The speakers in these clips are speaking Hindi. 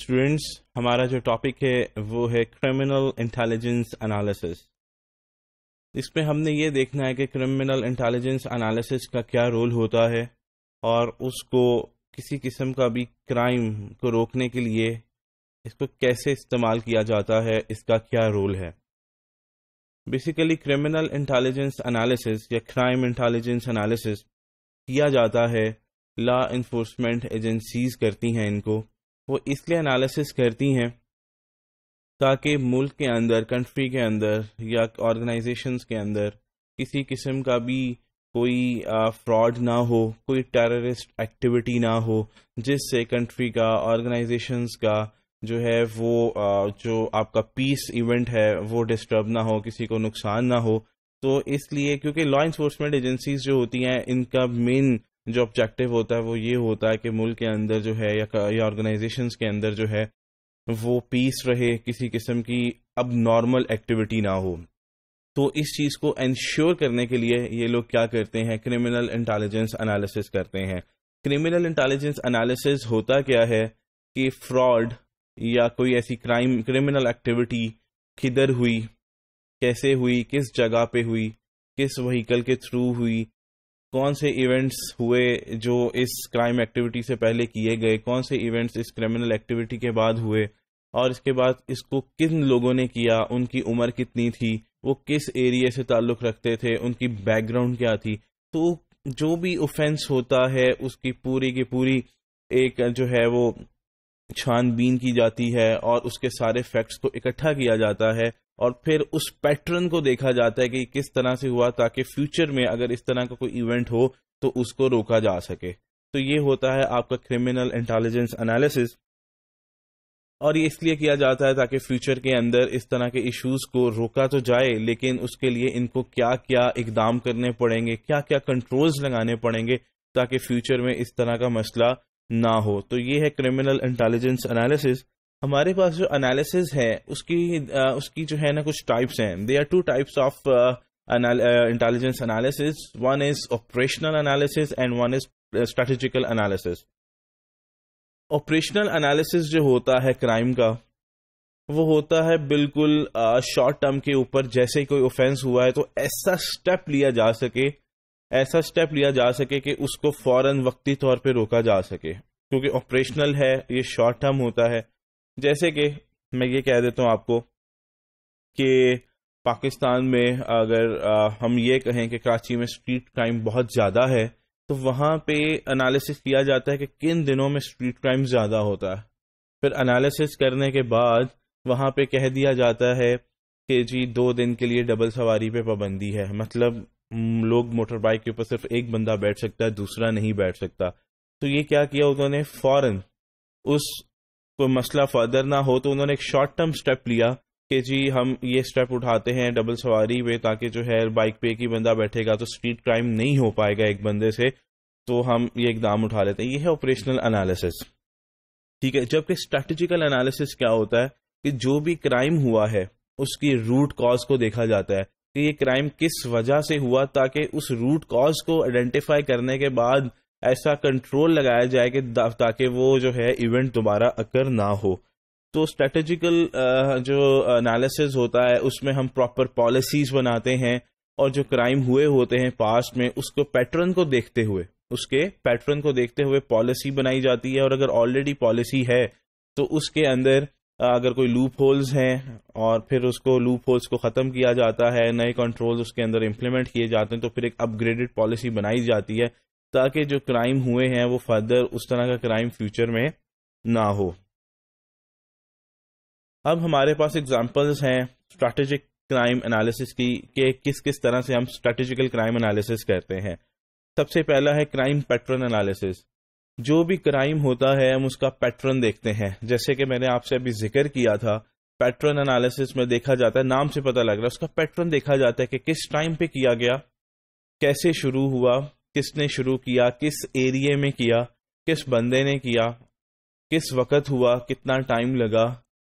स्टूडेंट्स हमारा जो टॉपिक है वो है क्रिमिनल इंटेलिजेंस एनालिसिस इसमें हमने ये देखना है कि क्रिमिनल इंटेलिजेंस एनालिसिस का क्या रोल होता है और उसको किसी किस्म का भी क्राइम को रोकने के लिए इसको कैसे इस्तेमाल किया जाता है इसका क्या रोल है बेसिकली क्रिमिनल इंटेलिजेंस एनालिसिस या क्राइम इंटेलिजेंस एनालिसिस किया जाता है लॉ इन्फोर्समेंट एजेंसीज करती हैं इनको वो इसलिए एनालिसिस करती हैं ताकि मुल्क के अंदर कंट्री के अंदर या ऑर्गेनाइजेशंस के अंदर किसी किस्म का भी कोई फ्रॉड ना हो कोई टेररिस्ट एक्टिविटी ना हो जिससे कंट्री का ऑर्गेनाइजेशंस का जो है वो आ, जो आपका पीस इवेंट है वो डिस्टर्ब ना हो किसी को नुकसान ना हो तो इसलिए क्योंकि लॉ इन्फोर्समेंट एजेंसीज जो होती हैं इनका मेन जो ऑब्जेक्टिव होता है वो ये होता है कि मुल्क के अंदर जो है या ऑर्गेनाइजेशन के अंदर जो है वो पीस रहे किसी किस्म की अब नॉर्मल एक्टिविटी ना हो तो इस चीज़ को इंश्योर करने के लिए ये लोग क्या करते हैं क्रिमिनल इंटेलिजेंस एनालिसिस करते हैं क्रिमिनल इंटेलिजेंस एनालिसिस होता क्या है कि फ्रॉड या कोई ऐसी क्राइम क्रिमिनल एक्टिविटी किधर हुई कैसे हुई किस जगह पे हुई किस व्हीकल के थ्रू हुई कौन से इवेंट्स हुए जो इस क्राइम एक्टिविटी से पहले किए गए कौन से इवेंट्स इस क्रिमिनल एक्टिविटी के बाद हुए और इसके बाद इसको किन लोगों ने किया उनकी उम्र कितनी थी वो किस एरिया से ताल्लुक़ रखते थे उनकी बैकग्राउंड क्या थी तो जो भी ऑफेंस होता है उसकी पूरी की पूरी एक जो है वो छानबीन की जाती है और उसके सारे फैक्ट्स को इकट्ठा किया जाता है और फिर उस पैटर्न को देखा जाता है कि किस तरह से हुआ ताकि फ्यूचर में अगर इस तरह का कोई इवेंट हो तो उसको रोका जा सके तो ये होता है आपका क्रिमिनल इंटेलिजेंस एनालिसिस और ये इसलिए किया जाता है ताकि फ्यूचर के अंदर इस तरह के इश्यूज को रोका तो जाए लेकिन उसके लिए इनको क्या क्या इकदाम करने पड़ेंगे क्या क्या कंट्रोल्स लगाने पड़ेंगे ताकि फ्यूचर में इस तरह का मसला ना हो तो ये है क्रिमिनल इंटेलिजेंस एनालिसिस हमारे पास जो एनालिसिस है उसकी उसकी जो है ना कुछ टाइप्स हैं they are two types of intelligence analysis one is operational analysis and one is strategical analysis operational analysis जो होता है क्राइम का वो होता है बिल्कुल शॉर्ट टर्म के ऊपर जैसे ही कोई ऑफेंस हुआ है तो ऐसा स्टेप लिया जा सके ऐसा स्टेप लिया जा सके कि उसको फौरन वक्ती तौर पे रोका जा सके क्योंकि ऑपरेशनल है ये शॉर्ट टर्म होता है जैसे कि मैं ये कह देता हूँ आपको कि पाकिस्तान में अगर आ, हम ये कहें कि कराची में स्ट्रीट क्राइम बहुत ज़्यादा है तो वहाँ पे एनालिसिस किया जाता है कि किन दिनों में स्ट्रीट क्राइम ज़्यादा होता है फिर एनालिसिस करने के बाद वहाँ पे कह दिया जाता है कि जी दो दिन के लिए डबल सवारी पे पाबंदी है मतलब लोग मोटर बाइक के ऊपर सिर्फ एक बंदा बैठ सकता है दूसरा नहीं बैठ सकता तो ये क्या किया उन्होंने फौरन उस कोई मसला फर्दर ना हो तो उन्होंने एक शॉर्ट टर्म स्टेप लिया कि जी हम ये स्टेप उठाते हैं डबल सवारी पे ताकि जो है बाइक पे एक ही बंदा बैठेगा तो स्ट्रीट क्राइम नहीं हो पाएगा एक बंदे से तो हम ये इकदाम उठा लेते हैं ये है ऑपरेशनल एनालिसिस ठीक है जबकि स्ट्रेटेजिकल एनालिसिस क्या होता है कि जो भी क्राइम हुआ है उसकी रूट कॉज को देखा जाता है कि ये क्राइम किस वजह से हुआ ताकि उस रूट कॉज को आइडेंटिफाई करने के बाद ऐसा कंट्रोल लगाया जाए कि ताकि वो जो है इवेंट दोबारा अकर ना हो तो स्ट्रेटेजिकल uh, जो एनालिसिस होता है उसमें हम प्रॉपर पॉलिसीज बनाते हैं और जो क्राइम हुए होते हैं पास्ट में उसको पैटर्न को देखते हुए उसके पैटर्न को देखते हुए पॉलिसी बनाई जाती है और अगर ऑलरेडी पॉलिसी है तो उसके अंदर uh, अगर कोई लूप होल्स हैं और फिर उसको लूप होल्स को ख़त्म किया जाता है नए कंट्रोल उसके अंदर इम्प्लीमेंट किए जाते हैं तो फिर एक अपग्रेडेड पॉलिसी बनाई जाती है ताकि जो क्राइम हुए हैं वो फर्दर उस तरह का क्राइम फ्यूचर में ना हो अब हमारे पास एग्जांपल्स हैं स्ट्रेटेजिक क्राइम एनालिसिस की कि किस किस तरह से हम स्ट्रेटेजिकल क्राइम एनालिसिस करते हैं सबसे पहला है क्राइम पैटर्न एनालिसिस जो भी क्राइम होता है हम उसका पैटर्न देखते हैं जैसे कि मैंने आपसे अभी जिक्र किया था पैटर्न एनालिसिस में देखा जाता है नाम से पता लग रहा है उसका पैटर्न देखा जाता है कि किस टाइम पे किया गया कैसे शुरू हुआ किसने शुरू किया किस एरिए में किया किस बंदे ने किया किस वक़्त हुआ कितना टाइम लगा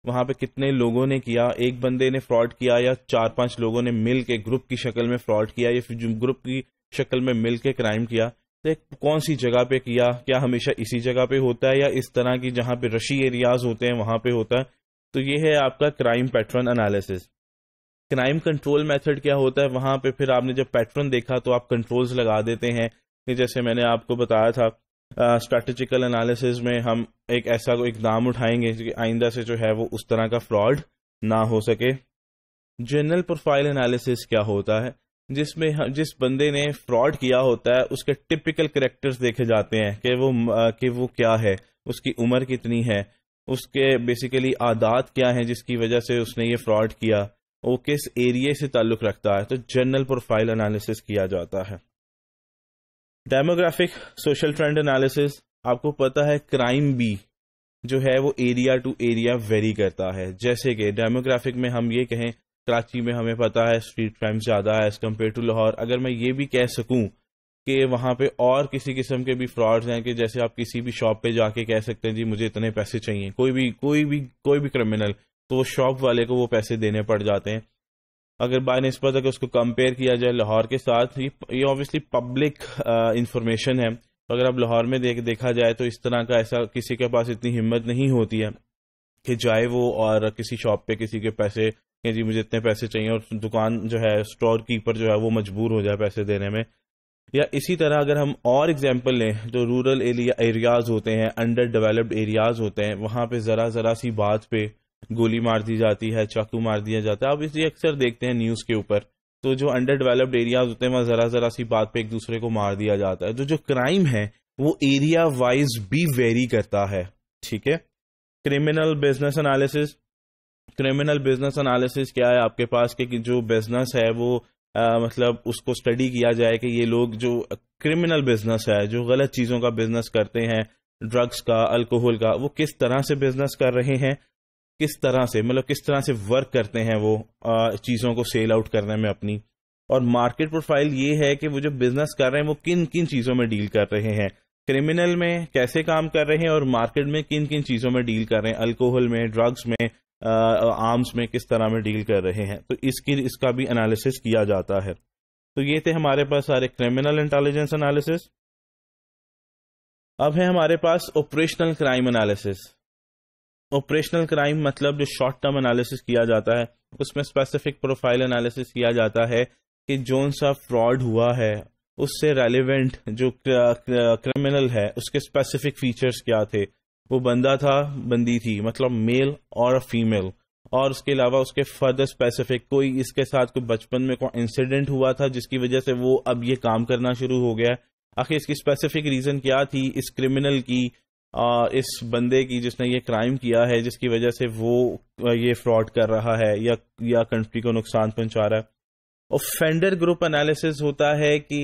वहाँ पे कितने लोगों ने किया एक बंदे ने फ्रॉड किया या चार पांच लोगों ने मिल के ग्रुप की शक्ल में फ्रॉड किया या फिर ग्रुप की शक्ल में मिल के क्राइम किया तो एक कौन सी जगह पे किया क्या हमेशा इसी जगह पे होता है या इस तरह की जहाँ पे रशी एरियाज होते हैं वहाँ पे होता है तो ये है आपका crime pattern analysis crime control method क्या होता है वहां पे फिर आपने जब पैटर्न देखा तो आप कंट्रोल्स लगा देते हैं जैसे मैंने आपको बताया था स्ट्रेटेजिकल एनालिसिस में हम एक ऐसा एक नाम उठाएंगे कि आइंदा से जो है वो उस तरह का फ्रॉड ना हो सके जनरल प्रोफाइल एनालिसिस क्या होता है जिसमें जिस बंदे ने फ्रॉड किया होता है उसके टिपिकल करेक्टर्स देखे जाते हैं कि वो कि वो क्या है उसकी उम्र कितनी है उसके बेसिकली आदात क्या है जिसकी वजह से उसने ये फ्रॉड किया वो किस एरिए से ताल्लुक रखता है तो जनरल प्रोफाइल एनालिसिस किया जाता है डेमोग्राफिक सोशल ट्रेंड एनालिसिस आपको पता है क्राइम भी जो है वो एरिया टू एरिया वेरी करता है जैसे कि डेमोग्राफिक में हम ये कहें कराची में हमें पता है स्ट्रीट क्राइम ज़्यादा है एज़ कम्पेयर टू लाहौर अगर मैं ये भी कह सकूं कि वहां पे और किसी किस्म के भी फ्रॉड्स हैं कि जैसे आप किसी भी शॉप पे जाके कह सकते हैं जी मुझे इतने पैसे चाहिए कोई भी कोई भी कोई भी क्रिमिनल तो शॉप वाले को वो पैसे देने पड़ जाते हैं अगर बाय नस्बत अगर उसको कंपेयर किया जाए लाहौर के साथ ये ऑब्वियसली पब्लिक इंफॉर्मेशन है तो अगर आप लाहौर में देख देखा जाए तो इस तरह का ऐसा किसी के पास इतनी हिम्मत नहीं होती है कि जाए वो और किसी शॉप पे किसी के पैसे कि जी मुझे इतने पैसे चाहिए और दुकान जो है स्टोर कीपर जो है वो मजबूर हो जाए पैसे देने में या इसी तरह अगर हम और एग्जाम्पल लें जो रूरल एरिया एरियाज होते हैं अंडर डेवलप्ड एरियाज होते हैं वहाँ पे ज़रा ज़रा सी बात पे गोली मार दी जाती है चाकू मार दिया जाता है आप इसे अक्सर देखते हैं न्यूज़ के ऊपर तो जो अंडर डेवलप्ड एरियाज होते हैं वहां ज़रा ज़रा सी बात पे एक दूसरे को मार दिया जाता है तो जो क्राइम है वो एरिया वाइज भी वेरी करता है ठीक है criminal business analysis criminal business analysis क्या है आपके पास के जो बिजनेस है वो आ, मतलब उसको स्टडी किया जाए कि ये लोग जो क्रिमिनल बिजनेस है जो गलत चीज़ों का बिजनेस करते हैं ड्रग्स का अल्कोहल का वो किस तरह से बिजनेस कर रहे हैं किस तरह से मतलब किस तरह से वर्क करते हैं वो चीज़ों को सेल आउट करने में अपनी और मार्केट प्रोफाइल ये है कि वो जो बिजनेस कर रहे हैं वो किन किन चीज़ों में डील कर रहे हैं क्रिमिनल में कैसे काम कर रहे हैं और मार्केट में किन किन चीज़ों में डील कर रहे हैं अल्कोहल में ड्रग्स में आर्म्स में किस तरह में डील कर रहे हैं तो इसकी इसका भी एनालिसिस किया जाता है तो ये थे हमारे पास सारे क्रिमिनल इंटेलिजेंस एनालिसिस अब है हमारे पास operational crime analysis operational crime मतलब जो शॉर्ट टर्म एनालिसिस किया जाता है उसमें स्पेसिफिक प्रोफाइल एनालिसिस किया जाता है कि जोन सा फ्रॉड हुआ है उससे रेलिवेंट जो क्रिमिनल है उसके स्पेसिफिक फीचर्स क्या थे वो बंदा था बंदी थी मतलब मेल और फीमेल और उसके अलावा उसके फर्दर स्पेसिफिक कोई इसके साथ कोई बचपन में कोई इंसिडेंट हुआ था जिसकी वजह से वो अब ये काम करना शुरू हो गया आखिर इसकी स्पेसिफिक रीजन क्या थी इस क्रिमिनल की इस बंदे की जिसने ये क्राइम किया है जिसकी वजह से वो ये फ्रॉड कर रहा है या या कंट्री को नुकसान पहुंचा रहा है ऑफेंडर ग्रुप एनालिसिस होता है कि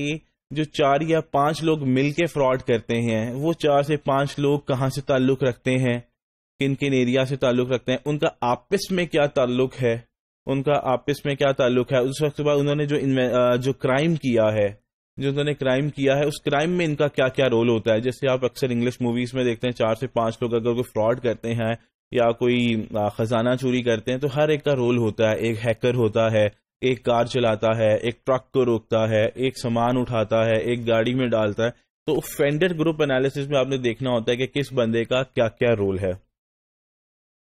जो चार या पांच लोग मिलके फ्रॉड करते हैं वो चार से पांच लोग कहाँ से ताल्लुक रखते हैं किन किन एरिया से ताल्लुक रखते हैं उनका आपस में क्या ताल्लुक है उनका आपस में क्या ताल्लुक है उस वक्त बाद उन्होंने जो जो क्राइम किया है जिन्होंने क्राइम किया है उस क्राइम में इनका क्या क्या रोल होता है जैसे आप अक्सर इंग्लिश मूवीज में देखते हैं चार से पांच लोग अगर कोई फ्रॉड करते हैं या कोई खजाना चोरी करते हैं तो हर एक का रोल होता है एक हैकर होता है एक कार चलाता है एक ट्रक को रोकता है एक सामान उठाता है एक गाड़ी में डालता है तो फ्रेंडेड ग्रुप एनालिसिस में आपने देखना होता है कि किस बंदे का क्या क्या रोल है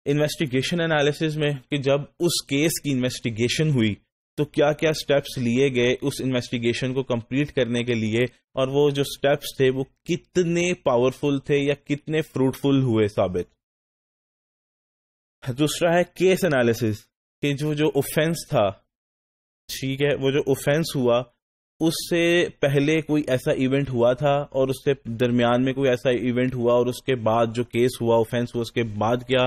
इन्वेस्टिगेशन एनालिसिस में कि जब उस केस की इन्वेस्टिगेशन हुई तो क्या क्या स्टेप्स लिए गए उस इन्वेस्टिगेशन को कंप्लीट करने के लिए और वो जो स्टेप्स थे वो कितने पावरफुल थे या कितने फ्रूटफुल हुए साबित दूसरा है केस एनालिसिस कि जो जो ऑफेंस था ठीक है वो जो ऑफेंस हुआ उससे पहले कोई ऐसा इवेंट हुआ था और उससे दरमियान में कोई ऐसा इवेंट हुआ और उसके बाद जो केस हुआ ऑफेंस हुआ उसके बाद क्या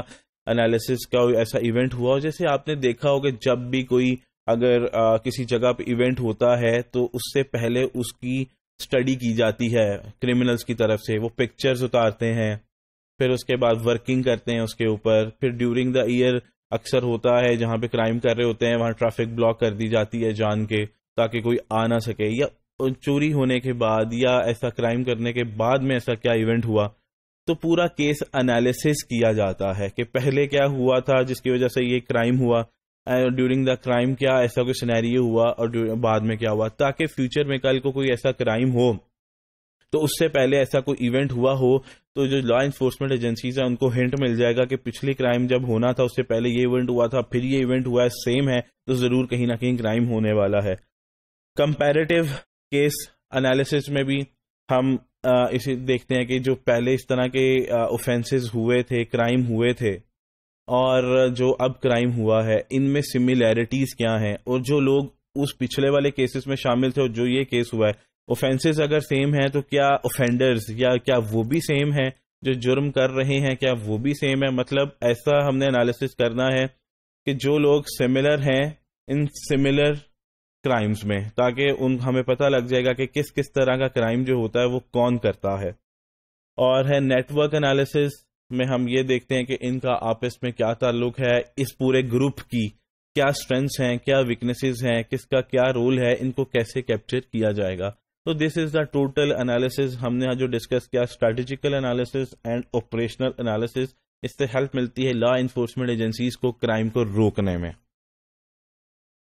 एनालिसिस का ऐसा इवेंट हुआ और जैसे आपने देखा होगा जब भी कोई अगर आ, किसी जगह पे इवेंट होता है तो उससे पहले उसकी स्टडी की जाती है क्रिमिनल्स की तरफ से वो पिक्चर्स उतारते हैं फिर उसके बाद वर्किंग करते हैं उसके ऊपर फिर ड्यूरिंग द ईयर अक्सर होता है जहां पे क्राइम कर रहे होते हैं वहां ट्रैफिक ब्लॉक कर दी जाती है जान के ताकि कोई आ ना सके या चोरी होने के बाद या ऐसा क्राइम करने के बाद में ऐसा क्या इवेंट हुआ तो पूरा केस एनालिसिस किया जाता है कि पहले क्या हुआ था जिसकी वजह से ये क्राइम हुआ ड्यूरिंग द क्राइम क्या ऐसा कोई सिनेरियो हुआ और बाद में क्या हुआ ताकि फ्यूचर में कल को कोई ऐसा क्राइम हो तो उससे पहले ऐसा कोई इवेंट हुआ हो तो जो लॉ इन्फोर्समेंट एजेंसीज है उनको हिंट मिल जाएगा कि पिछले क्राइम जब होना था उससे पहले ये इवेंट हुआ था फिर ये इवेंट हुआ है सेम है तो जरूर कहीं ना कहीं क्राइम होने वाला है कंपेरेटिव केस एनालिसिस में भी हम इसे देखते हैं कि जो पहले इस तरह के ऑफेंसेस हुए थे क्राइम हुए थे और जो अब क्राइम हुआ है इनमें सिमिलैरिटीज क्या हैं और जो लोग उस पिछले वाले केसेस में शामिल थे और जो ये केस हुआ है ऑफेंसेस अगर सेम है तो क्या ऑफेंडर्स या क्या वो भी सेम है जो जुर्म कर रहे हैं क्या वो भी सेम है मतलब ऐसा हमने एनालिसिस करना है कि जो लोग सिमिलर हैं इन सिमिलर क्राइम्स में ताकि उन हमें पता लग जाएगा कि किस किस तरह का क्राइम जो होता है वो कौन करता है और है नेटवर्क एनालिसिस में हम ये देखते हैं कि इनका आपस में क्या ताल्लुक है इस पूरे ग्रुप की क्या स्ट्रेंथ्स हैं क्या वीकनेसेस हैं किसका क्या रोल है इनको कैसे कैप्चर किया जाएगा तो this is the total analysis हमने जो डिस्कस किया strategical analysis and operational analysis इससे हेल्प मिलती है लॉ इन्फोर्समेंट एजेंसीज को क्राइम को रोकने में